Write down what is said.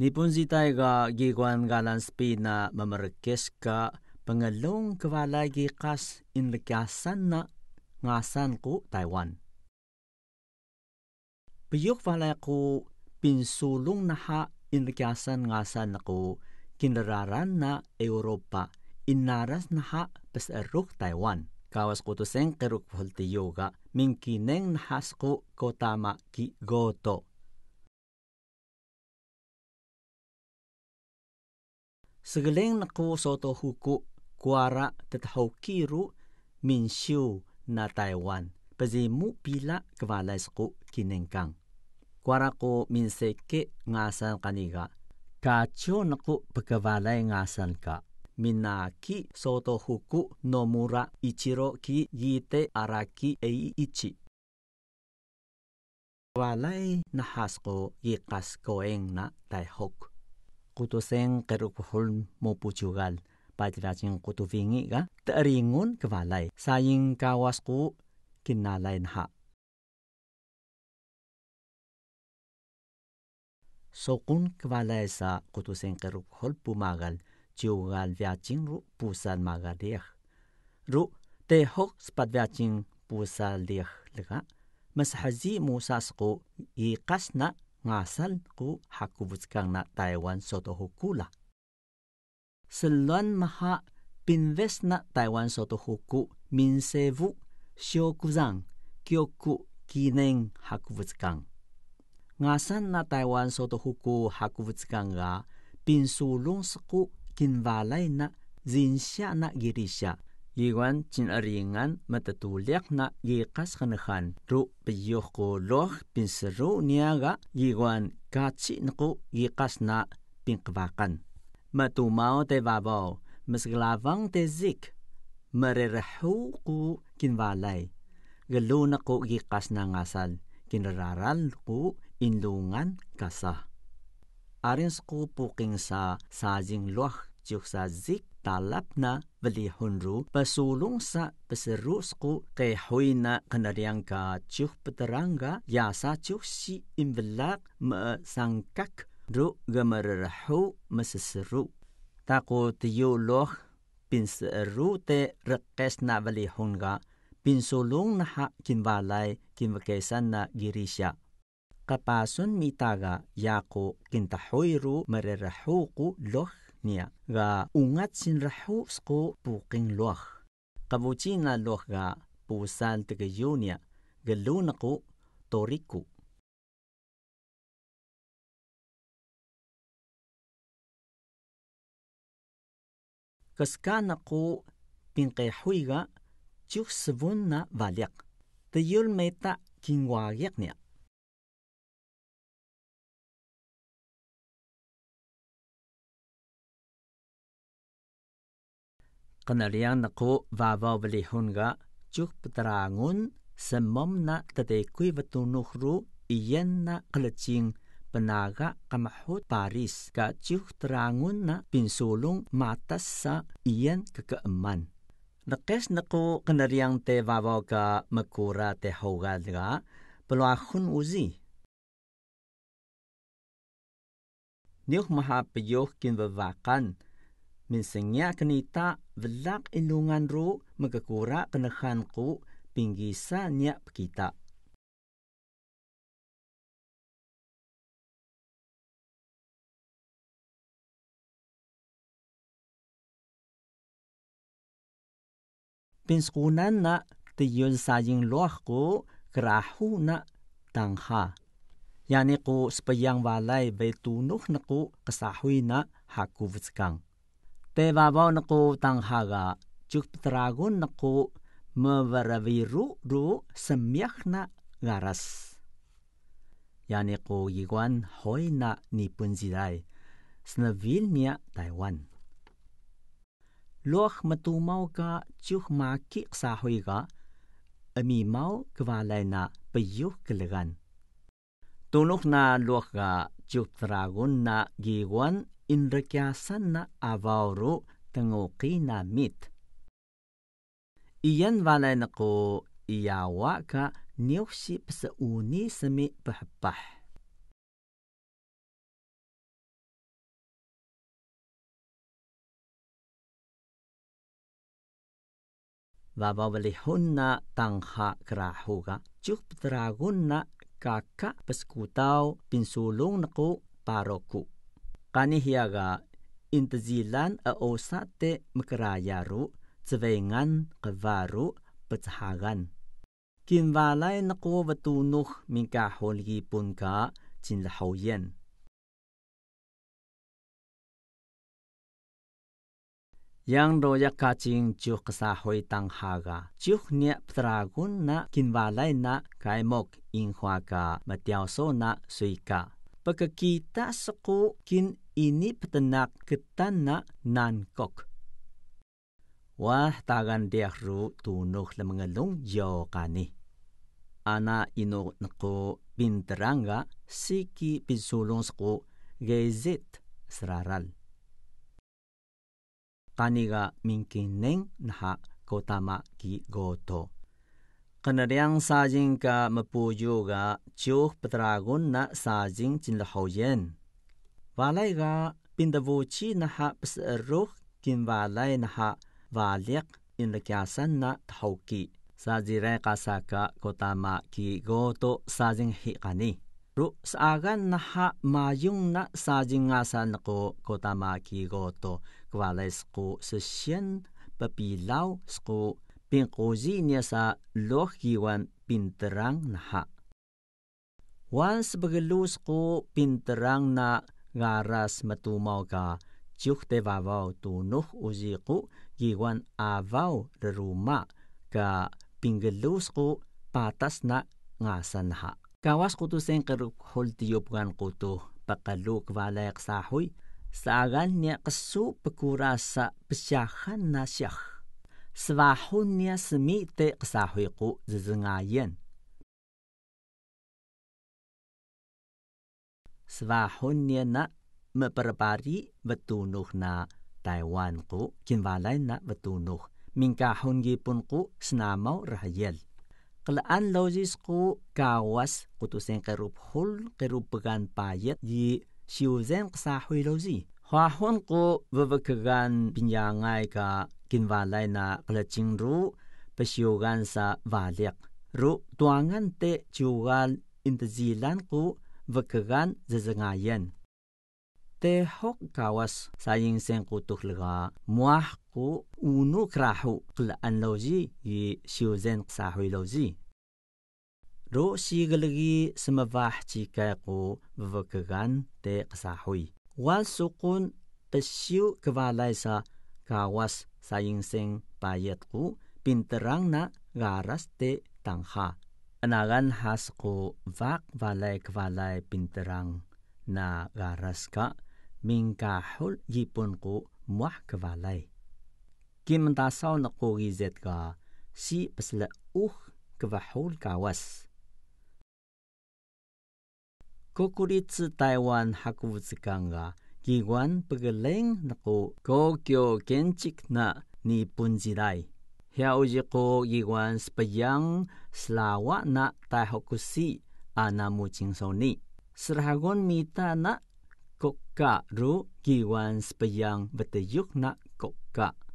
Nipun zitay ga gigwan galan spina mamarikis ka pangalong kavalay gikas inlikyasan na ngasan ko Taiwan. Piyuk valay ko pinsulong na ha inlikyasan ngasan na ko kinararan na Europa inaras na ha pasarok Taiwan. Kawas ko to seng keruk yoga ga mingkineng nahas ko kotama ki goto. Segeleng naku soto huku kuara tetahu kiru min siu na Taiwan. Pazi mu pila kewalais ku kinengkang. Kuara ku min seke ngasan kaniga. Kacho naku pekewalai ngasan ka. Minaki soto huku nomura ichiro ki gite araki ei ichi. Walay nahas ko yikas koeng na taihok. kutusen kerupuhul mopujugal kutu vingi ga teringun kebalai saing kawasku kinalain ha. Sokun kebalai sa kutusen kerupuhul pumagal jugal viacin ru pusan magadiah. Ru tehok sepat viacin pusal diah lega. Mashazi musasku i kasna ngasan ku haku butkang na Taiwan soto hukula. s e l a n maha pinves na Taiwan soto huku minsevu shiokuzang kyoku kineng haku butkang. Ngasan na Taiwan soto huku haku butkang ga pinsulung seku kinvalay na zinsya na girisya Iwan aringan matatuliak na gikas kanahan ru piyuh loh pinsaru niaga iwan kaci naku gikas na pinkbakan. Matumao te babaw, masglavang te zik, mererehu ku kinwalay. Galo na gikas na ngasal, kinararal ku inlungan kasah. Arins ku puking sa sajing loh juk sa zik talapna vali hunru pasulung sa pasirusku kay huina kanariangka chuk ya sa chuk si imvelak ma sangkak ru gamararhu masasiru. Tako tiyo loh pinsiru te rekes na vali hunga pinsulung na ha kinbalay kinvakesan na girisya. Kapasun mitaga yako kintahoyru mararahu ku loh niya ga ungat sinrahu sko puking luak. Kabuchin na luak ga pusan tagayo niya galunaku toriku. Kaskan ako pinkehuy ga chuk na valyak. Tayul meta kingwayak niya. Penariang naku wawaw belihun ga cuk peterangun semom na tetekui betunuh ru iyan na kelecing penaga kamahut Paris ka cuk terangun na pinsulung matas sa iyan kekeeman. Nekes naku kenariang te wawaw ka mekura te hogal ga peluahun uzi. Niuk maha piyuh kin bewakan, minsengya kenita velak inungan ru megekura kenehan ku pinggisa nya kita. Pinskunan na tiyun saying loh ku kerahu na tangha. Yani ku sepeyang walai betunuh na ku kesahui na haku vutskang. pevav na ko tanghaga chuktragon na ko mavaraviru ru semyak na garas. Yani ko yigwan hoy na nipun zirai snavil niya Taiwan. Loh matumaw ka chuk maki sahoy ka amimaw kawalay na payuh kalagan. Tunok na loh ka chuk dragon na giwan indrekyasan na avawro tanguki mit. Iyan walay na ko iyawa ka niuksi pasauni sami pahapah. bababalihunna tangha kerahuga cuk petragunna kakak peskutau pinsulung naku paroku. kani hiaga intazilan a osate makrayaru zvengan qavaru petshagan kinwalay nako batunux minka holgi punka chinlahoyen yang do yakka ching chu qsa hoi tang haga chuh nia ptragun na kinwalay na kaimok inghwa ka matyaw so na suika maka kita seku kin ini kita ketana nankok. Wah tagan dehru tunuk lemengelung kani. Ana ino neko binteranga siki pisulung seku gezet seraral. Kaniga mingkineng naha kotama ki goto. qneliang sazing ka mpoyo ga ciox ptragon na sazing cinglhoyen balay ga pinteboci naha pseerok kinbalay naha badiq inlekyasan na thoki sazilay kasaka kotama ki goto sadeng hi qani ro saagan naha mayung na sazing ngasa nqo kotama ki goto kbalay sqo ssyen ppidaw sqo pingkuzi niya sa lohiwan pinterang naha. Wan bagelus pinterang na ngaras matumaw ka, cuk te wawau tunuh uzi ko giwan avaw reruma ka pinggelusku patas na ngasan ha. Kawas kutuseng kerukhol tiyupuan kutu pakaluk valayak sahui saagan niya kasu pekura sa pesyahan na sbahun niya smi te qsahuy qu zzngayan sbahun niya na mperpari betunuh na Taiwan qu kinwalay na betunuh minkahun gi pun qu snamaw rahayal qlaan lojis qu kawas qutusen qerup hul qerup pegan payet yi siuzen qsahuy lozi Hwahun qu vevekagan pinyangai ka lai na laina klaching ru gan sa valiak ru tuangan te chugal intazilan ku vakagan zazangayan te hok kawas saying sen ku tukhlaga muah ku unu krahu kla an loji yi shiuzen sa hui loji ro sigalgi smavah chi ka ku vakagan te qsa hui wal suqun lai sa kawas sayingseng payat ku pinterang na garas te tangha. Anagan has ko vak valay kvalay pinterang na garas ka mingkahul gipon ko muah kvalay. Kimantasaw na ko gizet ka si pasla uh kvahul kawas. Kokuritsu Taiwan ga 기관 쁘글랭 나고 고교 겐칙나 니뿐지다이 히아우지고 기관 스파양 슬라와 나 타호쿠시 아나무 징소니 스라곤 미타 나 kokka ru giwan spayang beteyuk na kokka